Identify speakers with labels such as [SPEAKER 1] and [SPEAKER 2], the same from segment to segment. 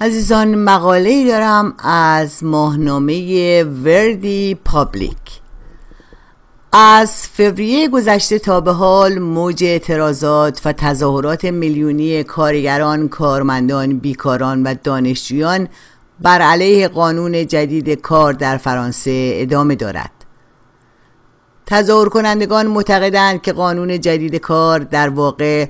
[SPEAKER 1] عزیزان مقاله ای دارم از ماهنامه وردی پابلیک از فوریه گذشته تا به حال موج اعتراضات و تظاهرات میلیونی کارگران، کارمندان، بیکاران و دانشجویان بر علیه قانون جدید کار در فرانسه ادامه دارد. تظاهر کنندگان معتقدند که قانون جدید کار در واقع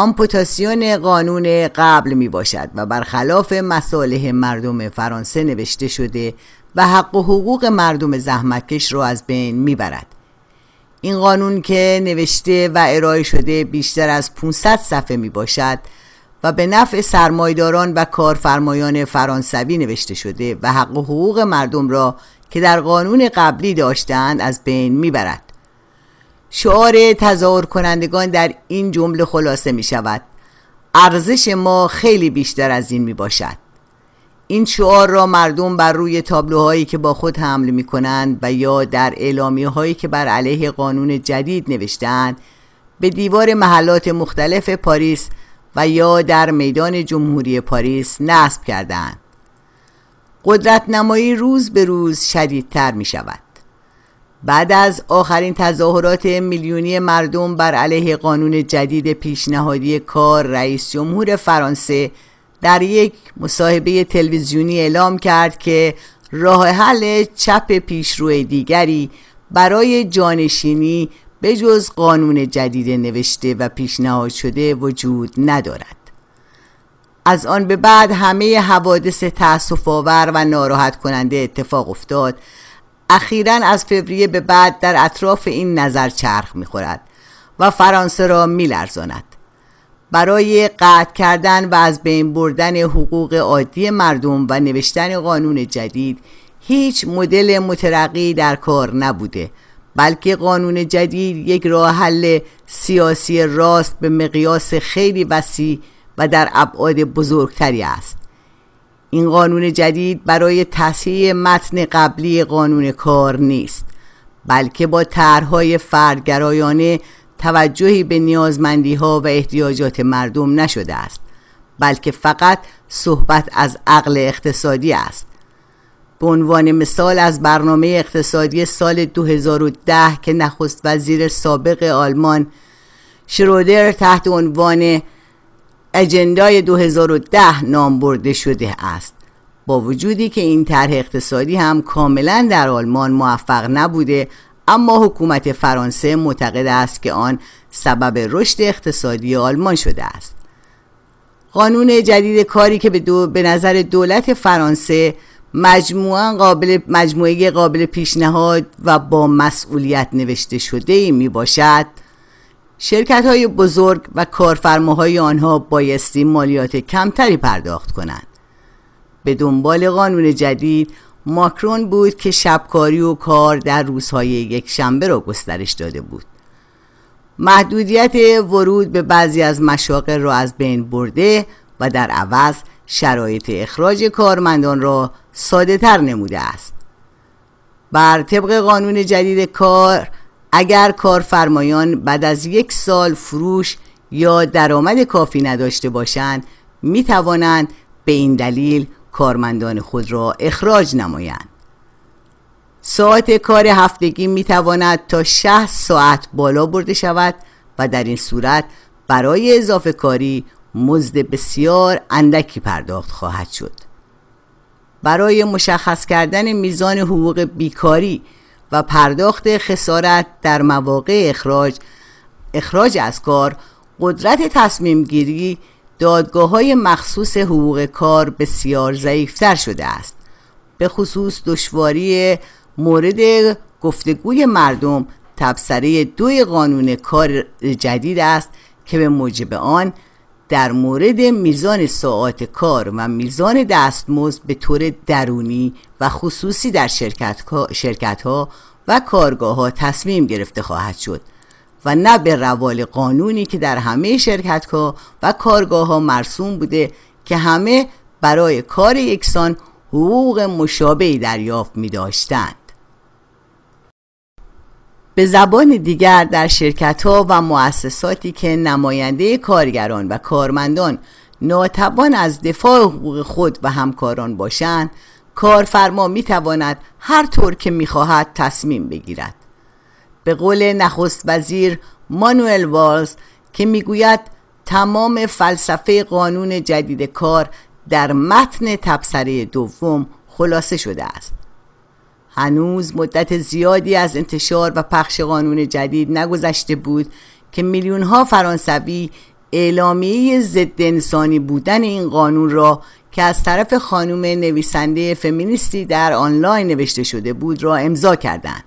[SPEAKER 1] آمپوتاسیون قانون قبل می باشد و برخلاف مصالح مردم فرانسه نوشته شده و حق و حقوق مردم زحمتکش را از بین می برد. این قانون که نوشته و ارائه شده بیشتر از 500 صفحه می باشد و به نفع سرمایداران و کارفرمایان فرانسوی نوشته شده و حق و حقوق مردم را که در قانون قبلی داشتند از بین میبرد. شعار تظاهر کنندگان در این جمله خلاصه می شود ارزش ما خیلی بیشتر از این می باشد این شعار را مردم بر روی تابلوهایی که با خود حمل می کنند و یا در اعلامی هایی که بر علیه قانون جدید نوشتند به دیوار محلات مختلف پاریس و یا در میدان جمهوری پاریس نصب کردند قدرت نمایی روز به روز شدیدتر می شود بعد از آخرین تظاهرات میلیونی مردم بر علیه قانون جدید پیشنهادی کار رئیس جمهور فرانسه در یک مصاحبه تلویزیونی اعلام کرد که راه حل چپ پیشرو دیگری برای جانشینی به جز قانون جدید نوشته و پیشنهاد شده وجود ندارد از آن به بعد همه حوادث تأسف و ناراحت کننده اتفاق افتاد اخیرا از فوریه به بعد در اطراف این نظر چرخ میخورد و فرانسه را میلرزاند برای قطع کردن و از بین بردن حقوق عادی مردم و نوشتن قانون جدید هیچ مدل مترقی در کار نبوده بلکه قانون جدید یک راه حل سیاسی راست به مقیاس خیلی وسیع و در ابعاد بزرگتری است این قانون جدید برای تصحیح متن قبلی قانون کار نیست بلکه با طرحهای فردگرایانه توجهی به نیازمندی ها و احتیاجات مردم نشده است بلکه فقط صحبت از عقل اقتصادی است به عنوان مثال از برنامه اقتصادی سال 2010 که نخست وزیر سابق آلمان شرودر تحت عنوان اجندای 2010 نام برده شده است با وجودی که این طرح اقتصادی هم کاملا در آلمان موفق نبوده اما حکومت فرانسه معتقد است که آن سبب رشد اقتصادی آلمان شده است قانون جدید کاری که به, نظر دولت فرانسه قابل مجموعه قابل پیشنهاد و با مسئولیت نوشته شده ای می باشد شرکت های بزرگ و کارفرماهای آنها بایستی مالیات کمتری پرداخت کنند. به دنبال قانون جدید ماکرون بود که شبکاری و کار در روزهای یک شنبه را گسترش داده بود. محدودیت ورود به بعضی از مشاغل را از بین برده و در عوض شرایط اخراج کارمندان را ساده تر نموده است. بر طبق قانون جدید کار اگر کارفرمایان بعد از یک سال فروش یا درآمد کافی نداشته باشند می توانند به این دلیل کارمندان خود را اخراج نمایند ساعت کار هفتگی می تواند تا 60 ساعت بالا برده شود و در این صورت برای اضافه کاری مزد بسیار اندکی پرداخت خواهد شد برای مشخص کردن میزان حقوق بیکاری و پرداخت خسارت در مواقع اخراج اخراج از کار قدرت تصمیم گیری دادگاه های مخصوص حقوق کار بسیار ضعیفتر شده است به خصوص دشواری مورد گفتگوی مردم تبصره دوی قانون کار جدید است که به موجب آن در مورد میزان ساعات کار و میزان دستمزد به طور درونی و خصوصی در شرکت ها و کارگاه ها تصمیم گرفته خواهد شد و نه به روال قانونی که در همه شرکت ها و کارگاه ها مرسوم بوده که همه برای کار یکسان حقوق مشابهی دریافت می داشتن به زبان دیگر در شرکت ها و مؤسساتی که نماینده کارگران و کارمندان ناتوان از دفاع حقوق خود و همکاران باشند کارفرما می هر طور که می تصمیم بگیرد به قول نخست وزیر مانوئل والز که میگوید تمام فلسفه قانون جدید کار در متن تبصره دوم خلاصه شده است هنوز مدت زیادی از انتشار و پخش قانون جدید نگذشته بود که میلیون ها فرانسوی اعلامیه ضد انسانی بودن این قانون را که از طرف خانم نویسنده فمینیستی در آنلاین نوشته شده بود را امضا کردند.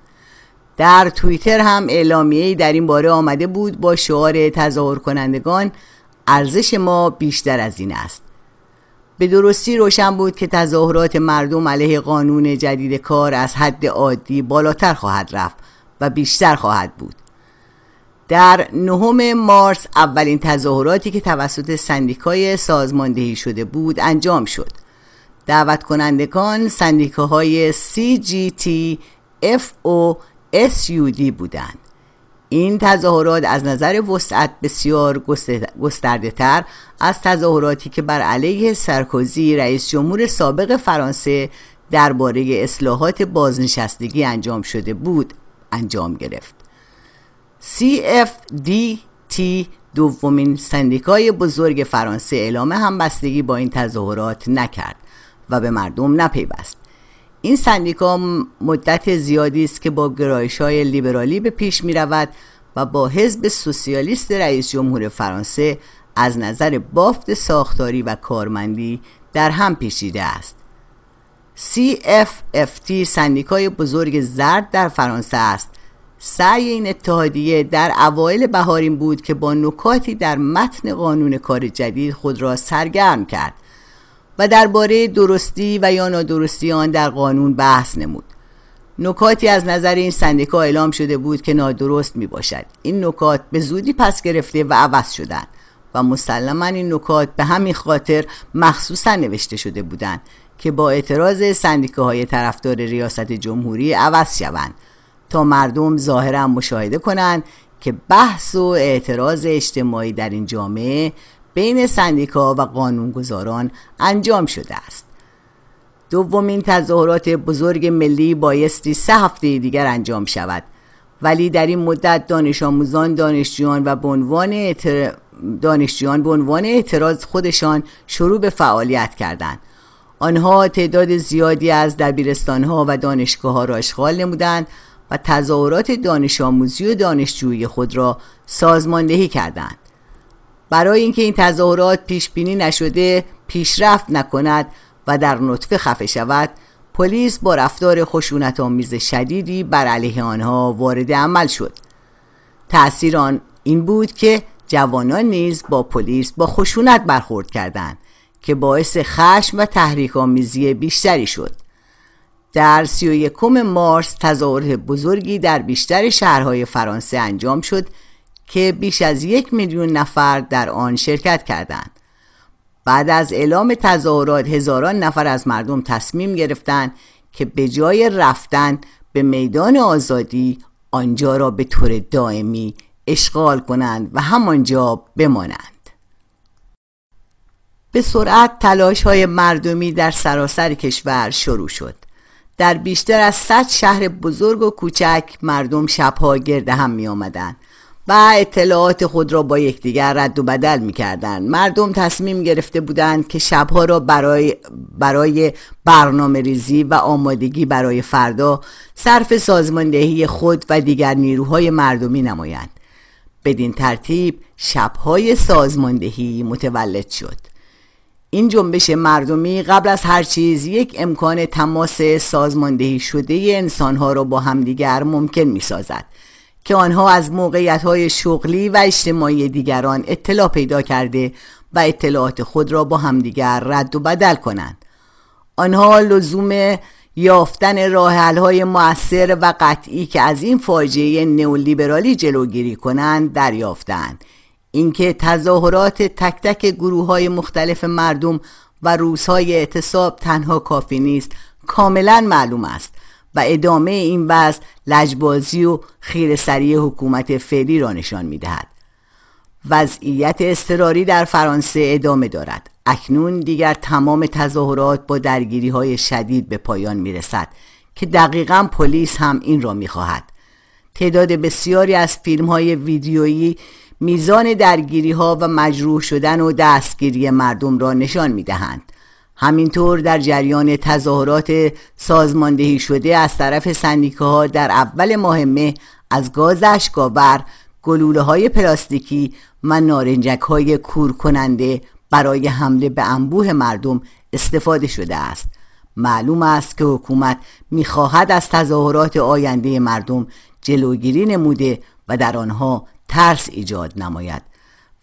[SPEAKER 1] در توییتر هم اعلامیه‌ای در این باره آمده بود با شعار تظاهر کنندگان ارزش ما بیشتر از این است به درستی روشن بود که تظاهرات مردم علیه قانون جدید کار از حد عادی بالاتر خواهد رفت و بیشتر خواهد بود در نهم مارس اولین تظاهراتی که توسط سندیکای سازماندهی شده بود انجام شد دعوت کنندگان سندیکاهای CGT, FO, SUD بودند این تظاهرات از نظر وسعت بسیار گسترده تر از تظاهراتی که بر علیه سرکوزی رئیس جمهور سابق فرانسه درباره اصلاحات بازنشستگی انجام شده بود انجام گرفت CFDT دومین سندیکای بزرگ فرانسه اعلام همبستگی با این تظاهرات نکرد و به مردم نپیوست این سندیکا مدت زیادی است که با گرایش های لیبرالی به پیش می رود و با حزب سوسیالیست رئیس جمهور فرانسه از نظر بافت ساختاری و کارمندی در هم پیچیده است. CFFT سندیکای بزرگ زرد در فرانسه است. سعی این اتحادیه در اوایل بهارین بود که با نکاتی در متن قانون کار جدید خود را سرگرم کرد و درباره درستی و یا نادرستی آن در قانون بحث نمود نکاتی از نظر این سندیکا اعلام شده بود که نادرست می باشد این نکات به زودی پس گرفته و عوض شدند و مسلما این نکات به همین خاطر مخصوصا نوشته شده بودند که با اعتراض سندیکاهای طرفدار ریاست جمهوری عوض شوند تا مردم ظاهرا مشاهده کنند که بحث و اعتراض اجتماعی در این جامعه بین سندیکا و قانونگذاران انجام شده است دومین تظاهرات بزرگ ملی بایستی سه هفته دیگر انجام شود ولی در این مدت دانش آموزان دانشجویان و به عنوان دانشجویان به عنوان اعتراض خودشان شروع به فعالیت کردند آنها تعداد زیادی از ها و دانشگاه ها را اشغال نمودند و تظاهرات دانش آموزی و دانشجویی خود را سازماندهی کردند برای اینکه این تظاهرات پیش بینی نشده پیشرفت نکند و در نطفه خفه شود پلیس با رفتار خشونت آمیز شدیدی بر علیه آنها وارد عمل شد تأثیر آن این بود که جوانان نیز با پلیس با خشونت برخورد کردند که باعث خشم و تحریک آمیزی بیشتری شد در 31 مارس تظاهرات بزرگی در بیشتر شهرهای فرانسه انجام شد که بیش از یک میلیون نفر در آن شرکت کردند. بعد از اعلام تظاهرات هزاران نفر از مردم تصمیم گرفتند که به جای رفتن به میدان آزادی آنجا را به طور دائمی اشغال کنند و همانجا بمانند. به سرعت تلاش های مردمی در سراسر کشور شروع شد. در بیشتر از صد شهر بزرگ و کوچک مردم شبها گرد هم می و اطلاعات خود را با یکدیگر رد و بدل می کردن. مردم تصمیم گرفته بودند که شبها را برای, برای برنامه ریزی و آمادگی برای فردا صرف سازماندهی خود و دیگر نیروهای مردمی نمایند بدین ترتیب شبهای سازماندهی متولد شد این جنبش مردمی قبل از هر چیز یک امکان تماس سازماندهی شده انسانها را با همدیگر ممکن می سازد که آنها از های شغلی و اجتماعی دیگران اطلاع پیدا کرده و اطلاعات خود را با همدیگر رد و بدل کنند آنها لزوم یافتن های مؤثر و قطعی که از این فاجعه نئولیبرالی جلوگیری کنند دریافتند اینکه تظاهرات تک تک گروه های مختلف مردم و روزهای اعتصاب تنها کافی نیست کاملا معلوم است و ادامه این وضع لجبازی و خیرسری حکومت فعلی را نشان می دهد وضعیت اضطراری در فرانسه ادامه دارد اکنون دیگر تمام تظاهرات با درگیری های شدید به پایان می رسد که دقیقا پلیس هم این را می خواهد. تعداد بسیاری از فیلم های ویدیویی میزان درگیری ها و مجروح شدن و دستگیری مردم را نشان می دهند. همینطور در جریان تظاهرات سازماندهی شده از طرف ها در اول ماه مه از گاز اشکاور گلوله های پلاستیکی و نارنجک های کور کننده برای حمله به انبوه مردم استفاده شده است معلوم است که حکومت میخواهد از تظاهرات آینده مردم جلوگیری نموده و در آنها ترس ایجاد نماید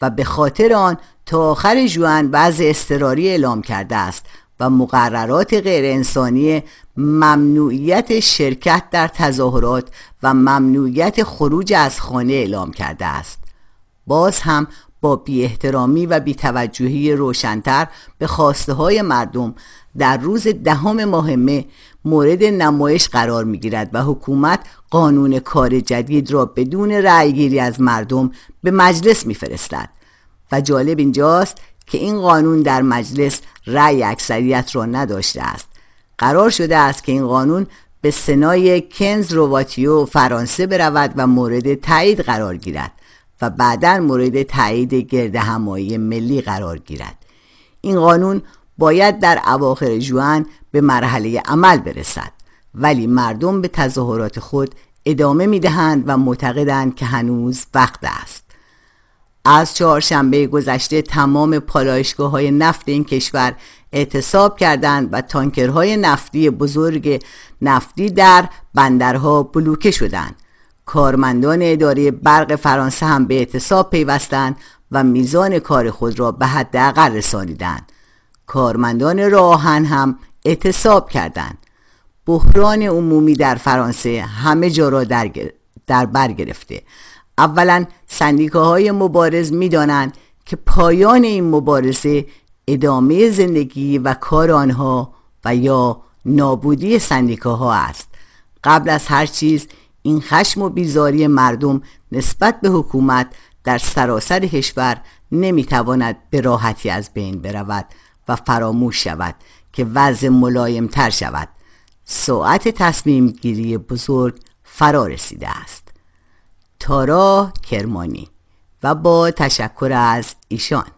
[SPEAKER 1] و به خاطر آن تا آخر جوان وضع اضطراری اعلام کرده است و مقررات غیرانسانی ممنوعیت شرکت در تظاهرات و ممنوعیت خروج از خانه اعلام کرده است باز هم با بی احترامی و بی توجهی روشنتر به خواسته های مردم در روز دهم ماه مه مورد نمایش قرار می گیرد و حکومت قانون کار جدید را بدون رأیگیری از مردم به مجلس میفرستد و جالب اینجاست که این قانون در مجلس رأی اکثریت را نداشته است قرار شده است که این قانون به سنای کنز رواتیو فرانسه برود و مورد تایید قرار گیرد و بعدا مورد تایید گرد همایی ملی قرار گیرد این قانون باید در اواخر جوان به مرحله عمل برسد ولی مردم به تظاهرات خود ادامه می دهند و معتقدند که هنوز وقت است از چهارشنبه گذشته تمام پالایشگاه های نفت این کشور اعتصاب کردند و تانکرهای نفتی بزرگ نفتی در بندرها بلوکه شدند کارمندان اداره برق فرانسه هم به اعتصاب پیوستند و میزان کار خود را به حداقل رسانیدند کارمندان راهن هم اعتصاب کردند بحران عمومی در فرانسه همه جا را در, بر گرفته اولا سندیکاهای مبارز دانند که پایان این مبارزه ادامه زندگی و کار آنها و یا نابودی سندیکاها است قبل از هر چیز این خشم و بیزاری مردم نسبت به حکومت در سراسر کشور نمیتواند به راحتی از بین برود و فراموش شود که وضع تر شود ساعت تصمیم گیری بزرگ فرا رسیده است تارا کرمانی و با تشکر از ایشان